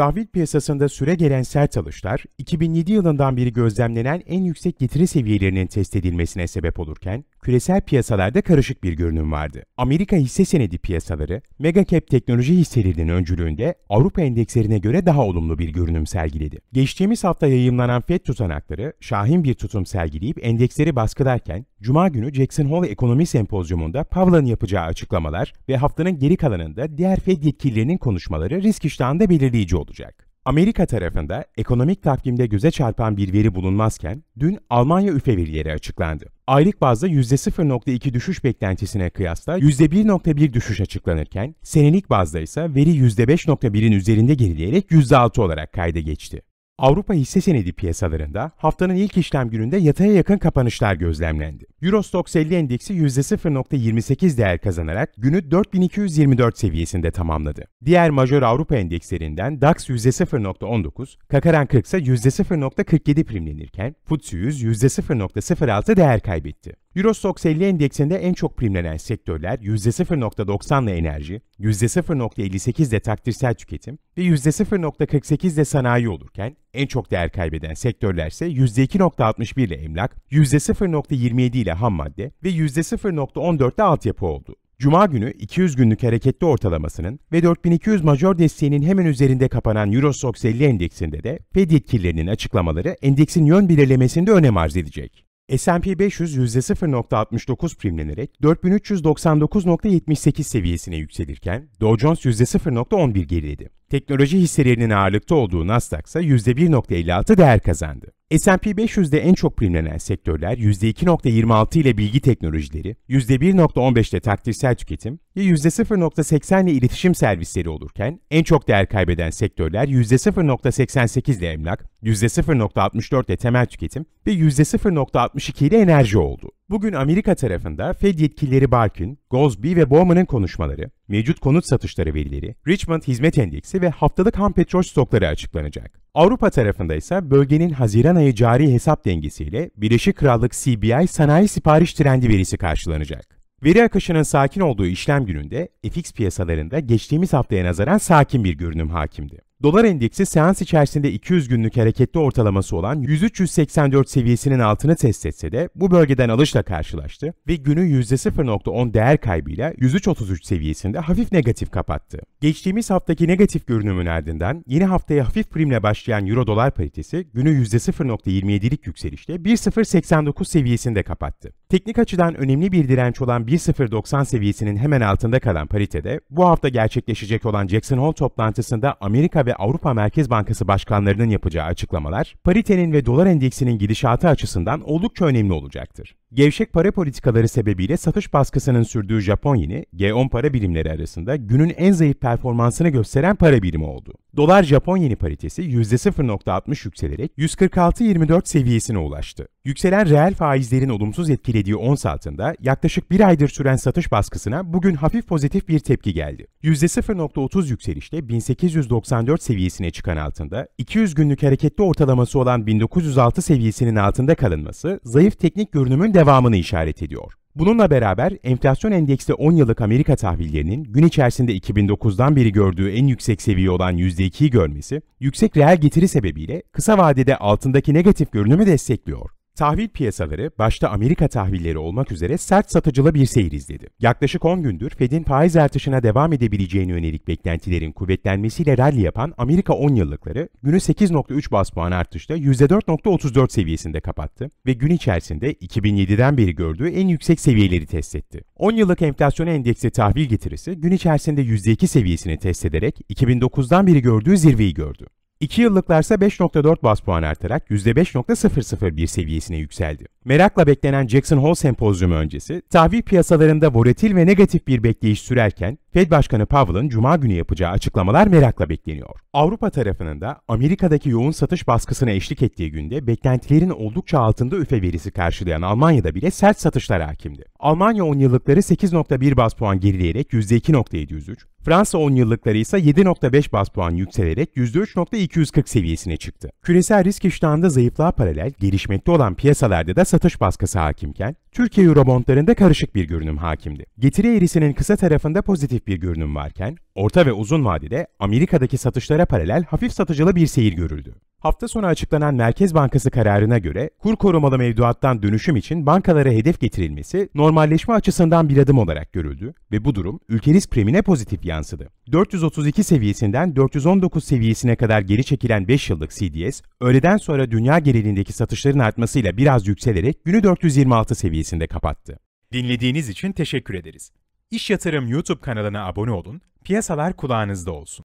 Tahvil piyasasında süre gelen sert alışlar, 2007 yılından beri gözlemlenen en yüksek getiri seviyelerinin test edilmesine sebep olurken, küresel piyasalarda karışık bir görünüm vardı. Amerika hisse senedi piyasaları, Megacap teknoloji hisselerinin öncülüğünde Avrupa endekslerine göre daha olumlu bir görünüm sergiledi. Geçtiğimiz hafta yayımlanan FED tutanakları şahin bir tutum sergileyip endeksleri baskılarken, Cuma günü Jackson Hole Ekonomi Sempozyumunda Powell'ın yapacağı açıklamalar ve haftanın geri kalanında diğer FED yetkililerinin konuşmaları risk iştahında belirleyici olacak. Amerika tarafında ekonomik takvimde göze çarpan bir veri bulunmazken dün Almanya üfe verileri açıklandı. Aylık bazda %0.2 düşüş beklentisine kıyasla %1.1 düşüş açıklanırken senelik bazda ise veri %5.1'in üzerinde gerileyerek %6 olarak kayda geçti. Avrupa hisse senedi piyasalarında haftanın ilk işlem gününde yataya yakın kapanışlar gözlemlendi. Eurostoxx 50 endeksi %0.28 değer kazanarak günü 4224 seviyesinde tamamladı. Diğer majör Avrupa endekslerinden DAX %0.19, Kakaran 40 ise %0.47 primlenirken FTSE 100 %0.06 değer kaybetti. Eurostox 50 endeksinde en çok primlenen sektörler %0.90'la enerji, %0.58'de takdirsel tüketim ve %0.48'de sanayi olurken en çok değer kaybeden sektörlerse %2.61 ile emlak, %0.27 ile ham madde ve %0.14 ile altyapı oldu. Cuma günü 200 günlük hareketli ortalamasının ve 4200 major desteğinin hemen üzerinde kapanan Eurostox 50 endeksinde de Fed yetkililerinin açıklamaları endeksin yön belirlemesinde önem arz edecek. S&P 500 %0.69 primlenerek 4399.78 seviyesine yükselirken Dow Jones %0.11 geriledi. Teknoloji hisselerinin ağırlıkta olduğu Nasdaq ise %1.56 değer kazandı. S&P 500'de en çok primlenen sektörler %2.26 ile bilgi teknolojileri, %1.15 ile takdirsel tüketim ve %0.80 ile iletişim servisleri olurken en çok değer kaybeden sektörler %0.88 ile emlak, %0.64 ile temel tüketim ve %0.62 ile enerji oldu. Bugün Amerika tarafında Fed yetkilileri Barkin, Gosby ve Bowman'ın konuşmaları, mevcut konut satışları verileri, Richmond Hizmet Endeksi ve haftalık ham petrol stokları açıklanacak. Avrupa tarafında ise bölgenin Haziran ayı cari hesap dengesiyle Birleşik Krallık CBI sanayi sipariş trendi verisi karşılanacak. Veri akışının sakin olduğu işlem gününde FX piyasalarında geçtiğimiz haftaya nazaran sakin bir görünüm hakimdi. Dolar endeksi seans içerisinde 200 günlük hareketli ortalaması olan 103.84 seviyesinin altını test etse de bu bölgeden alışla karşılaştı ve günü %0.10 değer kaybıyla 103.33 seviyesinde hafif negatif kapattı. Geçtiğimiz haftaki negatif görünümün ardından yeni haftaya hafif primle başlayan Euro dolar paritesi günü %0.27'lik yükselişle 1.089 seviyesinde kapattı. Teknik açıdan önemli bir direnç olan 1.090 seviyesinin hemen altında kalan paritede bu hafta gerçekleşecek olan Jackson Hole toplantısında Amerika ve ve Avrupa Merkez Bankası başkanlarının yapacağı açıklamalar, paritenin ve dolar endeksinin gidişatı açısından oldukça önemli olacaktır. Gevşek para politikaları sebebiyle satış baskısının sürdüğü Japon yeni G10 para birimleri arasında günün en zayıf performansını gösteren para birimi oldu. Dolar Japon yeni paritesi %0.60 yükselerek 146.24 seviyesine ulaştı. Yükselen reel faizlerin olumsuz etkilediği ons altında yaklaşık bir aydır süren satış baskısına bugün hafif pozitif bir tepki geldi. %0.30 yükselişte 1894 seviyesine çıkan altında 200 günlük hareketli ortalaması olan 1906 seviyesinin altında kalınması zayıf teknik görünümün devamını işaret ediyor. Bununla beraber enflasyon endeksli 10 yıllık Amerika tahvillerinin gün içerisinde 2009'dan beri gördüğü en yüksek seviye olan %2'yi görmesi, yüksek reel getiri sebebiyle kısa vadede altındaki negatif görünümü destekliyor. Tahvil piyasaları başta Amerika tahvilleri olmak üzere sert satıcılı bir seyir izledi. Yaklaşık 10 gündür Fed'in faiz artışına devam edebileceğine yönelik beklentilerin kuvvetlenmesiyle rally yapan Amerika 10 yıllıkları günü 8.3 bas puan artışla %4.34 seviyesinde kapattı ve gün içerisinde 2007'den beri gördüğü en yüksek seviyeleri test etti. 10 yıllık enflasyon endeksi tahvil getirisi gün içerisinde %2 seviyesini test ederek 2009'dan beri gördüğü zirveyi gördü. 2 yıllıklarsa 5.4 bas puan artarak 5.00 bir seviyesine yükseldi. Merakla beklenen Jackson Hole sempozyumu öncesi, tahvil piyasalarında volatil ve negatif bir bekleyiş sürerken, Fed Başkanı Powell'ın Cuma günü yapacağı açıklamalar merakla bekleniyor. Avrupa tarafının da Amerika'daki yoğun satış baskısına eşlik ettiği günde beklentilerin oldukça altında üfe verisi karşılayan Almanya'da bile sert satışlar hakimdi. Almanya 10 yıllıkları 8.1 bas puan gerileyerek %2.703, Fransa 10 yıllıkları ise 7.5 bas puan yükselerek %3.240 seviyesine çıktı. Küresel risk iştahında zayıflığa paralel gelişmekte olan piyasalarda da satış baskısı hakimken, Türkiye Eurobondlarında karışık bir görünüm hakimdi. Getiri eğrisinin kısa tarafında pozitif bir görünüm varken, orta ve uzun vadede Amerika'daki satışlara paralel hafif satıcılı bir seyir görüldü. Hafta sonu açıklanan Merkez Bankası kararına göre kur korumalı mevduattan dönüşüm için bankalara hedef getirilmesi normalleşme açısından bir adım olarak görüldü ve bu durum ülke risk primine pozitif yansıdı. 432 seviyesinden 419 seviyesine kadar geri çekilen 5 yıllık CDS, öğleden sonra dünya genelindeki satışların artmasıyla biraz yükselerek günü 426 seviyesinde kapattı. Dinlediğiniz için teşekkür ederiz. İş Yatırım YouTube kanalına abone olun, piyasalar kulağınızda olsun.